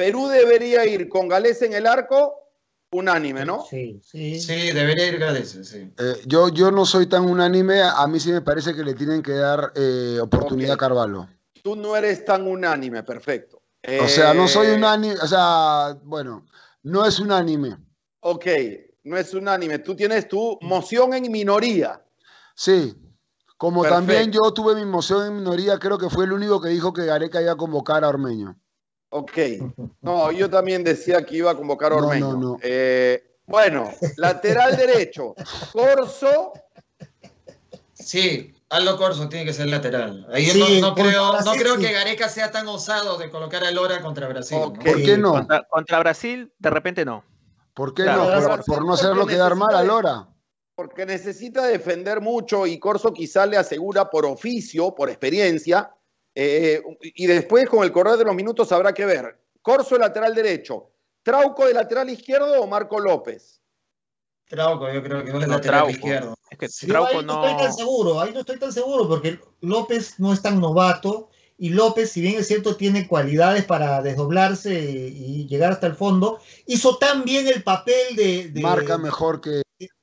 Perú debería ir con Gales en el arco unánime, ¿no? Sí, sí. Sí, debería ir Gales, sí. Eh, yo, yo no soy tan unánime, a mí sí me parece que le tienen que dar eh, oportunidad a Carvalho. Tú no eres tan unánime, perfecto. O sea, no soy eh, unánime, o sea, bueno, no es unánime. Ok, no es unánime. Tú tienes tu moción en minoría. Sí. Como también yo tuve mi moción en minoría, creo que fue el único que dijo que Gareca iba a convocar a Ormeño. Ok. No, yo también decía que iba a convocar a Ormeño. Eh, bueno, lateral derecho. Corso. Sí, Aldo Corso tiene que ser lateral. no, creo, no creo que Gareca sea tan osado de colocar a Lora contra Brasil. ¿Por qué no? Contra, Brasil, de repente no. ¿Por qué no? Por, por no hacerlo quedar mal a Lora porque necesita defender mucho y Corso quizá le asegura por oficio, por experiencia, eh, y después, con el correr de los minutos, habrá que ver. Corso de lateral derecho, Trauco de lateral izquierdo o Marco López. Trauco, yo creo que no es lateral izquierdo. no... no estoy tan seguro, ahí no estoy tan seguro porque López no es tan novato y López, si bien es cierto, tiene cualidades para desdoblarse y llegar hasta el fondo, hizo tan bien el papel de... Marca mejor que...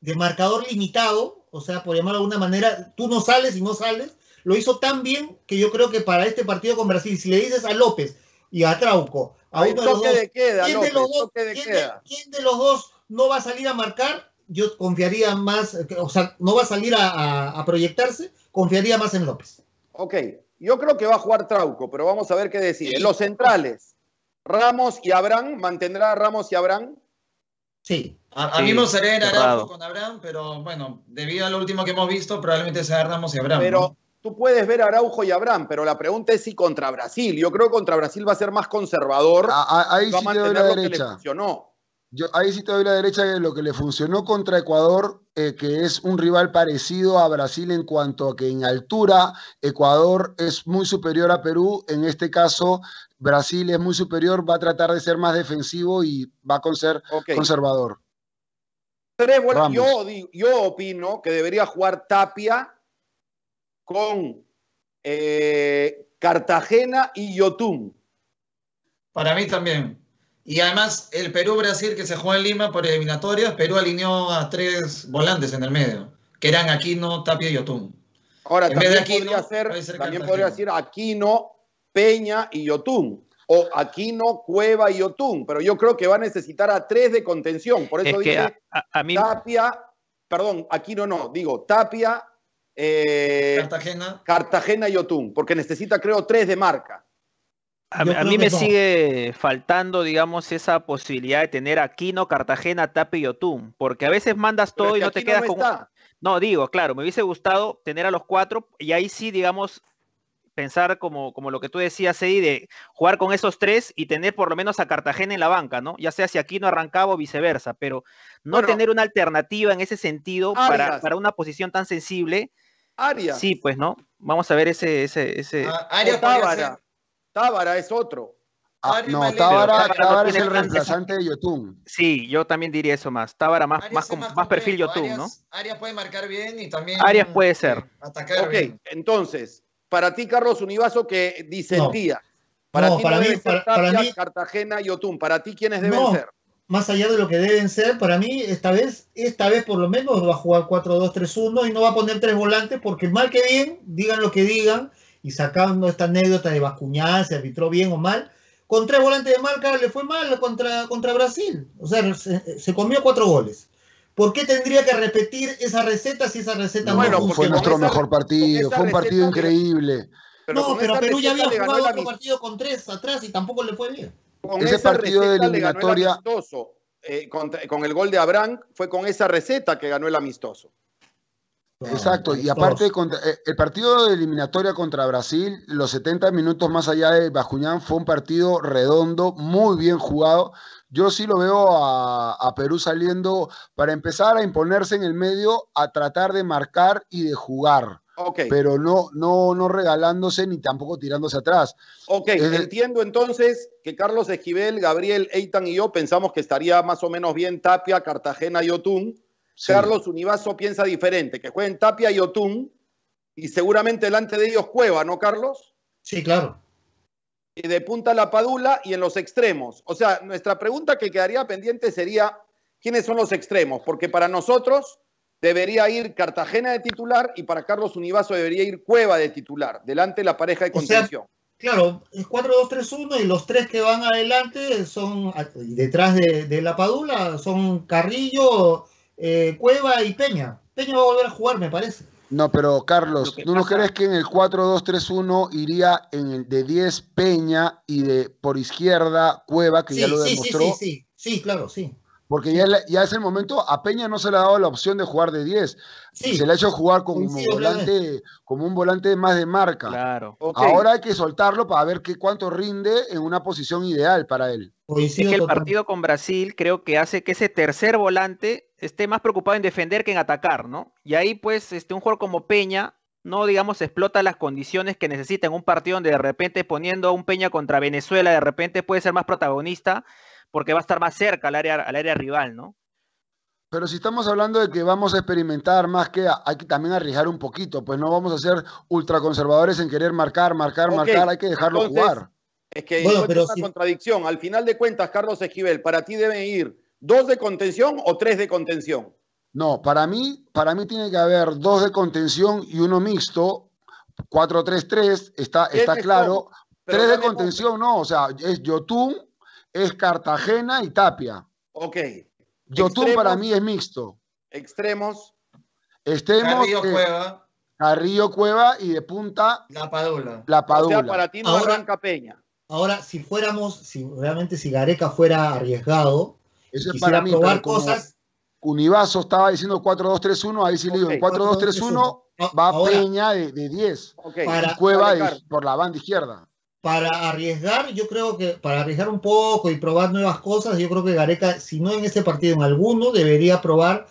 De, marcador limitado, o sea, por llamarlo de alguna manera, tú no sales y no sales, lo hizo tan bien que yo creo que para este partido con Brasil, si le dices a López y a Trauco, a uno de los dos, ¿quién, de los dos no va a salir a marcar? Yo confiaría más, o sea, no va a salir a, proyectarse, confiaría más en López. Ok, yo creo que va a jugar Trauco, pero vamos a ver qué decide. Los centrales, Ramos y Abraham, ¿mantendrá a Ramos y Abraham? Sí. A, mí me gustaría ir a Ramos con Abraham, pero bueno, debido a lo último que hemos visto, probablemente sea Ramos y Abraham. Pero, tú puedes ver Araujo y Abraham, pero la pregunta es si contra Brasil. Yo creo que contra Brasil va a ser más conservador. Ah, ah, ahí sí te doy la lo derecha. que le funcionó. ahí sí te doy la derecha de lo que le funcionó contra Ecuador, eh, que es un rival parecido a Brasil en cuanto a que en altura Ecuador es muy superior a Perú. En este caso, Brasil es muy superior, va a tratar de ser más defensivo y va a ser conservador. yo, yo opino que debería jugar Tapia con eh, Cartagena y Yotún. Para mí también. Y además el Perú-Brasil que se juega en Lima por eliminatorias, Perú alineó a tres volantes en el medio, que eran Aquino, Tapia y Yotún. Ahora, en también, vez podría, ser, decir Aquino, Peña y Yotún. O Aquino, Cueva y Yotun. Pero yo creo que va a necesitar a tres de contención. Por eso dice Tapia, perdón, Aquino no, digo Tapia, eh, Cartagena. Cartagena y Otún, porque necesita, creo, tres de marca. A, mí me sigue faltando, digamos, esa posibilidad de tener Aquino, Cartagena, Tape y Otún, porque a veces mandas todo y no te quedas con. No, digo, claro, me hubiese gustado tener a los cuatro y ahí sí, digamos, pensar como, como lo que tú decías, Eddie, de jugar con esos tres y tener por lo menos a Cartagena en la banca, ¿no? Ya sea si Aquino arrancaba o viceversa, pero no tener una alternativa en ese sentido para, para, una posición tan sensible Aria. Sí, pues, ¿no? Vamos a ver ese. ese, ese... Ah, Tábara. Tábara es otro. Ah, no, Tábara, es el reemplazante de Yotun. Sí, yo también diría eso más. Tábara más, más, más perfil Yotun, ¿no? Arias puede marcar bien y también. Arias puede ser. Eh, ok, entonces, para ti, Carlos Univaso, que disentía. Para ti para mí, para, mí... Cartagena, Yotun. Para ti, ¿quiénes deben ser? más allá de lo que deben ser, para mí esta vez, esta vez por lo menos va a jugar 4-2-3-1 y no va a poner tres volantes porque mal que bien, digan lo que digan, y sacando esta anécdota de Bascuñán, se arbitró bien o mal, con tres volantes de marca le fue mal contra, contra Brasil, o sea, se, comió cuatro goles. ¿Por qué tendría que repetir esa receta si esa receta no, bueno, fue nuestro mejor partido, fue un partido increíble. no, pero Perú ya había jugado otro partido con tres atrás y tampoco le fue bien con ese partido de eliminatoria. el eh, con, el gol de Abraham fue con esa receta que ganó el amistoso. Exacto, y aparte eh, el partido de eliminatoria contra Brasil, los 70 minutos más allá de Bajuñán fue un partido redondo, muy bien jugado. Yo sí lo veo a, Perú saliendo para empezar a imponerse en el medio, a tratar de marcar y de jugar. Pero no, no, no regalándose ni tampoco tirándose atrás. Ok, eh, entiendo entonces que Carlos Esquivel, Gabriel, Eitan y yo pensamos que estaría más o menos bien Tapia, Cartagena y Otún. Carlos Univaso piensa diferente, que jueguen Tapia y Otún y seguramente delante de ellos Cueva, ¿no, Carlos? Sí, claro. Y de punta la padula y en los extremos. O sea, nuestra pregunta que quedaría pendiente sería, ¿quiénes son los extremos? Porque para nosotros debería ir Cartagena de titular y para Carlos Univaso debería ir Cueva de titular, delante de la pareja de contención. claro, es 4-2-3-1 y los tres que van adelante son, ah, detrás de, la Padula, son Carrillo, eh, Cueva y Peña. Peña va a volver a jugar, me parece. No, pero Carlos, ¿tú no crees que en el 4-2-3-1 iría en el de 10 Peña y de por izquierda Cueva, que ya lo demostró? Sí, sí, sí, sí, claro, sí. Porque ya, es el momento, a Peña no se le ha dado la opción de jugar de 10. Se le ha hecho jugar como un volante, como un volante más de marca. Claro. Ahora hay que soltarlo para ver qué, cuánto rinde en una posición ideal para él. el partido con Brasil creo que hace que ese tercer volante esté más preocupado en defender que en atacar, ¿no? Y ahí pues este, un jugador como Peña no, digamos, explota las condiciones que necesita en un partido donde de repente poniendo a un Peña contra Venezuela, de repente puede ser más protagonista porque va a estar más cerca al área, al área rival, ¿no? Pero si estamos hablando de que vamos a experimentar más que hay que también arriesgar un poquito, pues no vamos a ser ultraconservadores en querer marcar, marcar, marcar, hay que dejarlo jugar. Es que bueno, pero es una contradicción. Al final de cuentas, Carlos Esquivel, para ti deben ir dos de contención o tres de contención. No, para mí, para mí tiene que haber dos de contención y uno mixto. 4-3-3, está, está claro. Tres de contención, no. O sea, es tú es Cartagena y Tapia. Ok. Yotun para mí es mixto. Extremos. Estemos, Carrillo eh, Cueva. Carrillo Cueva y de punta. La Padula. La Padula. O sea, para ti no ahora, Peña. Ahora, si fuéramos, si realmente si Gareca fuera arriesgado, Eso es para mí, probar cosas. Cunivaso estaba diciendo 4-2-3-1, ahí sí le digo, 4-2-3-1 va Peña de, de 10, para, Cueva por la banda izquierda para arriesgar, yo creo que para arriesgar un poco y probar nuevas cosas, yo creo que Gareca, si no en este partido, en alguno, debería probar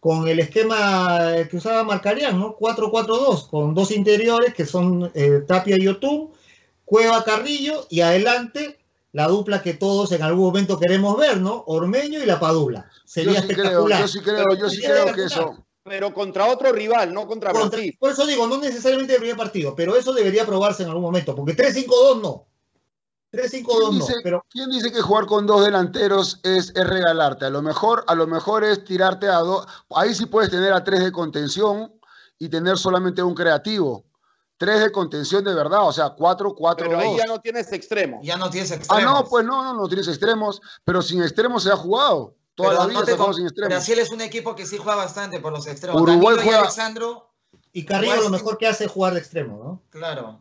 con el esquema que usaba Marcarián, ¿no? 4-4-2, con dos interiores que son eh, Tapia y Otún, Cueva Carrillo y adelante la dupla que todos en algún momento queremos ver, ¿no? Ormeño y la Padula. Sería espectacular. yo sí creo, yo sí creo que eso pero contra otro rival, no contra, Por eso digo, no necesariamente el primer partido, pero eso debería probarse en algún momento, porque 3-5-2 no. 3-5-2 no. ¿Quién dice que jugar con dos delanteros es, regalarte? A lo mejor, a lo mejor es tirarte a dos. Ahí sí puedes tener a tres de contención y tener solamente un creativo. Tres de contención de verdad, o sea, cuatro, cuatro. Pero ahí ya no tienes extremos. Ya no tienes extremos. Ah, no, pues no, no, no tienes extremos, pero sin extremos se ha jugado. Brasil es un equipo que sí juega bastante por los extremos. Uruguay juega... Y Carrillo lo mejor que hace es jugar de extremo, ¿no? Claro.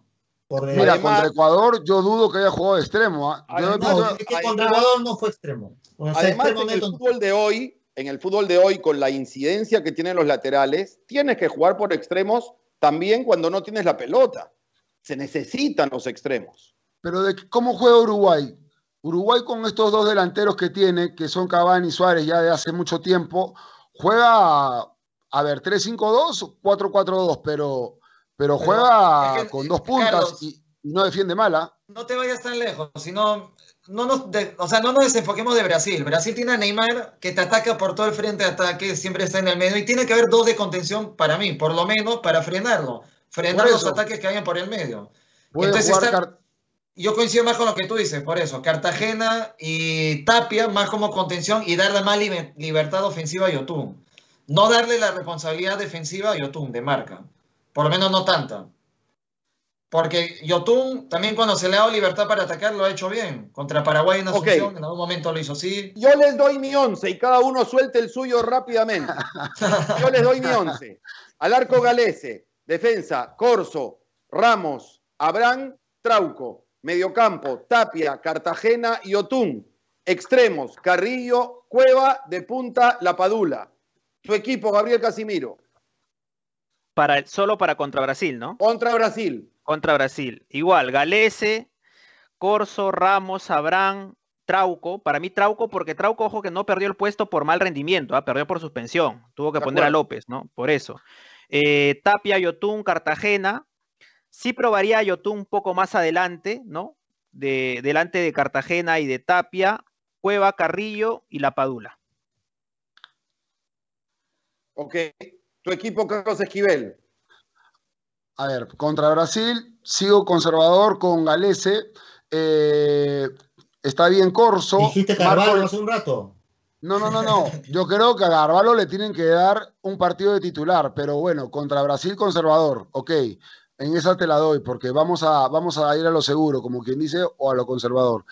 Mira, contra Ecuador yo dudo que haya jugado de extremo. ¿ah? es que contra Ecuador no fue extremo. además, en el fútbol de hoy, en el fútbol de hoy, con la incidencia que tienen los laterales, tienes que jugar por extremos también cuando no tienes la pelota. Se necesitan los extremos. Pero cómo juega Uruguay, Uruguay con estos dos delanteros que tiene, que son Cavani y Suárez ya de hace mucho tiempo, juega, a ver, 3-5-2, 4-4-2, pero, pero juega con dos puntas y, no defiende mala. No te vayas tan lejos, sino, no nos o sea, no nos desenfoquemos de Brasil. Brasil tiene a Neymar que te ataca por todo el frente hasta que siempre está en el medio y tiene que haber dos de contención para mí, por lo menos para frenarlo, frenar los ataques que hayan por el medio. está, yo coincido más con lo que tú dices, por eso. Cartagena y Tapia más como contención y darle más libertad ofensiva a Yotun. No darle la responsabilidad defensiva a Yotun de marca. Por lo menos no tanta. Porque Yotun también cuando se le ha dado libertad para atacar lo ha hecho bien. Contra Paraguay en Asunción en algún momento lo hizo así. Yo les doy mi once y cada uno suelte el suyo rápidamente. Yo les doy mi once. Al arco Galese, defensa, Corso, Ramos, Abrán, Trauco. Mediocampo, Tapia, Cartagena y Otún. Extremos, Carrillo, Cueva, de punta, La Padula. Tu equipo, Gabriel Casimiro. Para, solo para contra Brasil, ¿no? Contra Brasil. Contra Brasil. Igual, Galese, Corso, Ramos, Abrán, Trauco. Para mí Trauco, porque Trauco, ojo, que no perdió el puesto por mal rendimiento, ¿ah? perdió por suspensión. Tuvo que poner a López, ¿no? Por eso. Eh, Tapia, otún Cartagena, Sí probaría yo tú un poco más adelante, ¿no? De, delante de Cartagena y de Tapia, Cueva, Carrillo y La Padula. Ok. Tu equipo, Carlos Esquivel. A ver, contra Brasil, sigo conservador con Galese. Eh, está bien Corso. Dijiste Carvalho hace un rato. No, no, no, no. Yo creo que a Carvalho le tienen que dar un partido de titular, pero bueno, contra Brasil conservador, ok. En esa te la doy, porque vamos a, vamos a ir a lo seguro, como quien dice, o a lo conservador.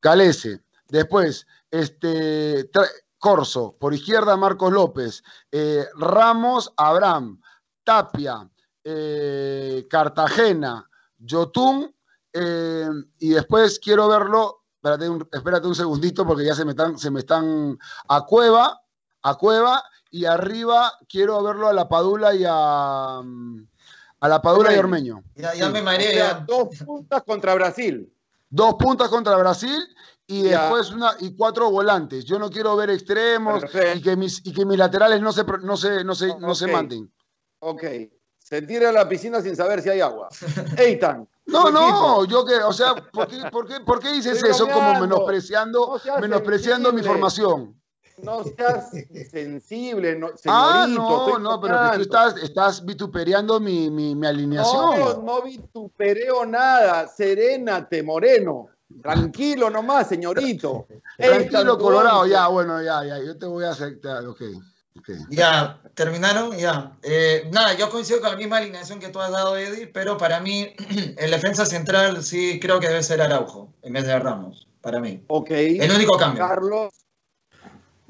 Calese. Después, este, Corso. Por izquierda, Marcos López. Eh, Ramos, Abraham. Tapia. Eh, Cartagena. Yotun. Eh, y después quiero verlo. Espérate un, espérate un segundito porque ya se me están, se me están a Cueva, a Cueva y arriba quiero verlo a La Padula y a, mm, a la Padura y Ormeño. Ya, me mareé. dos puntas contra Brasil. Dos puntas contra Brasil y después una y cuatro volantes. Yo no quiero ver extremos y que, mis, laterales no se, no se, no se, no se manden. Ok. Se tira a la piscina sin saber si hay agua. Eitan. No, no, yo que, o sea, ¿por qué, por dices eso como menospreciando, menospreciando mi formación? no seas sensible, ah, señorito. Ah, no, no, pero tú estás, estás vituperiando mi, mi, alineación. No, no vitupereo nada. Serénate, Moreno. Tranquilo nomás, señorito. Tranquilo, Colorado, ya, bueno, ya, ya. Yo te voy a aceptar, ok. okay. Ya, terminaron, ya. Eh, nada, yo coincido con la misma alineación que tú has dado, Eddie, pero para mí, el defensa central sí creo que debe ser Araujo en vez de Ramos, para mí. Ok. El único cambio. Carlos.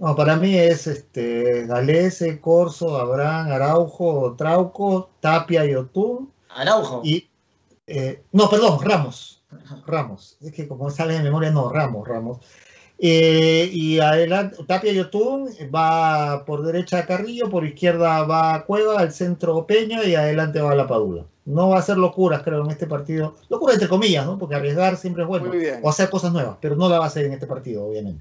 No, para mí es este Galese, Corso, Abraham, Araujo, Trauco, Tapia y Otún. Araujo. Y, eh, no, perdón, Ramos. Ramos. Es que como sale de memoria, no, Ramos, Ramos. Eh, y adelante, Tapia y Otún va por derecha a Carrillo, por izquierda va a Cueva, al centro Peña y adelante va a La Padula. No va a ser locuras, creo, en este partido. Locuras entre comillas, ¿no? Porque arriesgar siempre es bueno. O hacer cosas nuevas, pero no la va a hacer en este partido, obviamente.